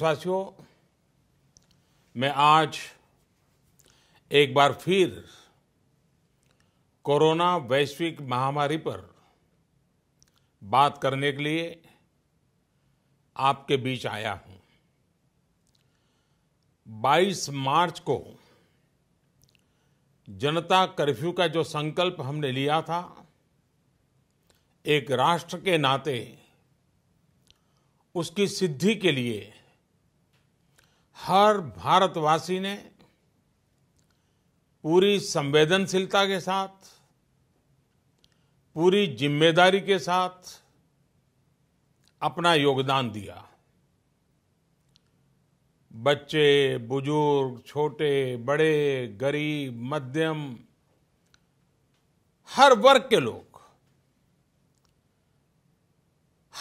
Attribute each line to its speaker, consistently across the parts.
Speaker 1: साथियों मैं आज एक बार फिर कोरोना वैश्विक महामारी पर बात करने के लिए आपके बीच आया हूं 22 मार्च को जनता कर्फ्यू का जो संकल्प हमने लिया था एक राष्ट्र के नाते उसकी सिद्धि के लिए हर भारतवासी ने पूरी संवेदनशीलता के साथ पूरी जिम्मेदारी के साथ अपना योगदान दिया बच्चे बुजुर्ग छोटे बड़े गरीब मध्यम हर वर्ग के लोग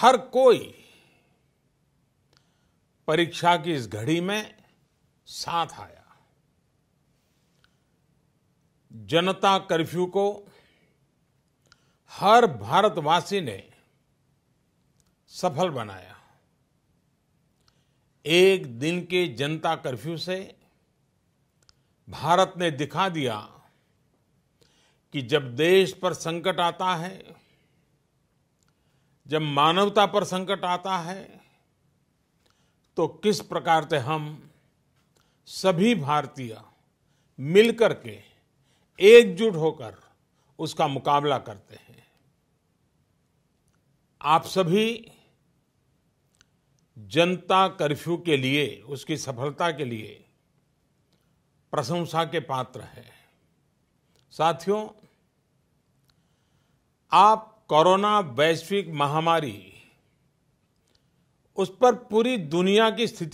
Speaker 1: हर कोई परीक्षा की इस घड़ी में साथ आया जनता कर्फ्यू को हर भारतवासी ने सफल बनाया एक दिन के जनता कर्फ्यू से भारत ने दिखा दिया कि जब देश पर संकट आता है जब मानवता पर संकट आता है तो किस प्रकार से हम सभी भारतीय मिलकर के एकजुट होकर उसका मुकाबला करते हैं आप सभी जनता कर्फ्यू के लिए उसकी सफलता के लिए प्रशंसा के पात्र हैं साथियों आप कोरोना वैश्विक महामारी उस पर पूरी दुनिया की स्थिति